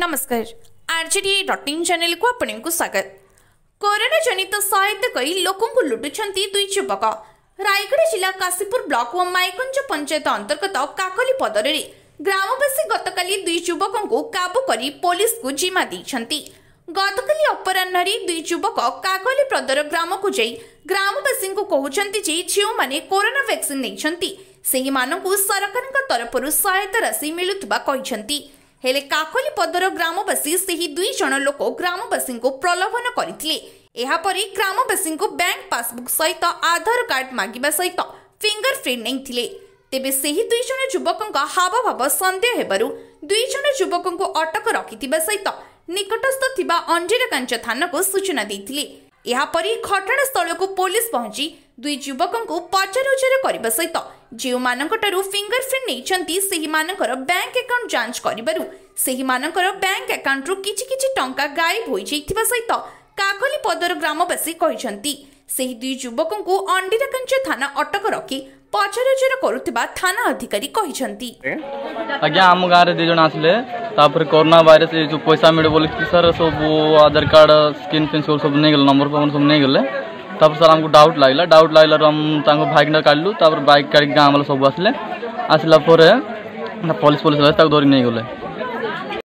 ନମସ୍କାର ଆର୍ଜେଡିଏ dot in ଚ୍ୟାନେଲକୁ ଆପଣଙ୍କୁ ସ୍ୱାଗତ କରୋନା ଜନିତ ସହାୟତା କରି ଲୋକଙ୍କୁ ଲୁଟୁଛନ୍ତି ଦୁଇ ଯୁବକ ରାୟଗଡ଼ା ଜିଲ୍ଲା କାଶୀପୁର ବ୍ଲକ ଓ ମାଇକଞ୍ଜ ପଞ୍ଚାୟତ ଅନ୍ତର୍ଗତ କାକଲି ପଦରରେ ଗ୍ରାମବାସୀ ଗତକାଲି ଦୁଇ ଯୁବକଙ୍କୁ କାବୁ କରି ପୋଲିସକୁ ଜିମା ଦେଇଛନ୍ତି ଗତକାଲି ଅପରାହ୍ନରେ ଦୁଇ ଯୁବକ କାକଲି ପ୍ରଦର ଗ୍ରାମକୁ ଯାଇ ଗ୍ରାମବାସୀଙ୍କୁ କହୁଛନ୍ତି ଯେ ଯେଉଁମାନେ କରୋନା ଭ୍ୟାକ୍ସିନ୍ ନେଇଛନ୍ତି ସେହିମାନଙ୍କୁ ସରକାରଙ୍କ ତରଫରୁ ସହାୟତା ରାଶି ମିଳୁଥିବା କହିଛନ୍ତି ହେଲେ କାକଲି ପଦର ଗ୍ରାମବାସୀ ସେହି ଦୁଇ ଜଣ ଲୋକ ଗ୍ରାମବାସୀଙ୍କୁ ପ୍ରଲୋଭନ କରିଥିଲେ ଏହାପରେ ଗ୍ରାମବାସୀଙ୍କୁ ବ୍ୟାଙ୍କ ପାସବୁକ୍ ସହିତ ଆଧାର କାର୍ଡ ମାଗିବା ସହିତ ଫିଙ୍ଗର ପ୍ରିଣ୍ଟ ନେଇଥିଲେ ତେବେ ସେହି ଦୁଇ ଜଣ ଯୁବକଙ୍କ ହାବଭାବ ସନ୍ଦେହ ହେବାରୁ ଦୁଇ ଜଣ ଯୁବକଙ୍କୁ ଅଟକ ରଖିଥିବା ସହିତ ନିକଟସ୍ଥ ଥିବା ଅଞ୍ଜିରକାଞ୍ଚ ଥାନାକୁ ସୂଚନା ଦେଇଥିଲେ ଏହାପରେ ଘଟଣାସ୍ଥଳକୁ ପୋଲିସ ପହଞ୍ଚି ଦୁଇ ଯୁବକଙ୍କୁ ପଚରାଉଚରା କରିବା ସହିତ ଯେଉଁମାନଙ୍କଠାରୁ ଫିଙ୍ଗରପ୍ରିଣ୍ଟ ନେଇଛନ୍ତି ସେହିମାନଙ୍କର ବ୍ୟାଙ୍କ ଆକାଉଣ୍ଟ ଯାଞ୍ଚ କରିବାରୁ ସେହିମାନଙ୍କର ବ୍ୟାଙ୍କ ଆକାଉଣ୍ଟରୁ କିଛି କିଛି ଟଙ୍କା ଗାଏବ ହୋଇଯାଇଥିବା ସହିତ କାକଲି ଗ୍ରାମବାସୀ କହିଛନ୍ତି ସେହି ଦୁଇ ଯୁବକଙ୍କୁ ଅଣ୍ଡିରାକାଞ୍ଚ ଥାନା ଅଟକ ରଖି ପଚରାଉଚରା କରୁଥିବା ଥାନା ଅଧିକାରୀ କହିଛନ୍ତି ଆଜ୍ଞା ଆମ ଗାଁରେ ଦୁଇ ଜଣ ଆସିଲେ ତାପରେ କରୋନା ଭାଇରସ୍ ଏ ଯେଉଁ ପଇସା ମିଳେ ବୋଲିକି ସାର୍ ସବୁ ଆଧାର କାର୍ଡ଼ ସ୍କିନ୍ ଫିନ୍ ସବୁ ସବୁ ନେଇଗଲେ ନମ୍ବର ଫମ୍ବର ସବୁ ନେଇଗଲେ ତାପରେ ସାର୍ ଆମକୁ ଡାଉଟ୍ ଲାଗିଲା ଡାଉଟ୍ ଲାଗିଲାରୁ ଆମ ତାଙ୍କ ବାଇକ୍ଟା କାଢ଼ିଲୁ ତାପରେ ବାଇକ୍ କାଢ଼ିକି ଗାଁ ବାଲା ସବୁ ଆସିଲେ ଆସିଲା ପରେ ପୋଲିସ ପୋଲିସ ତାକୁ ଧରି ନେଇଗଲେ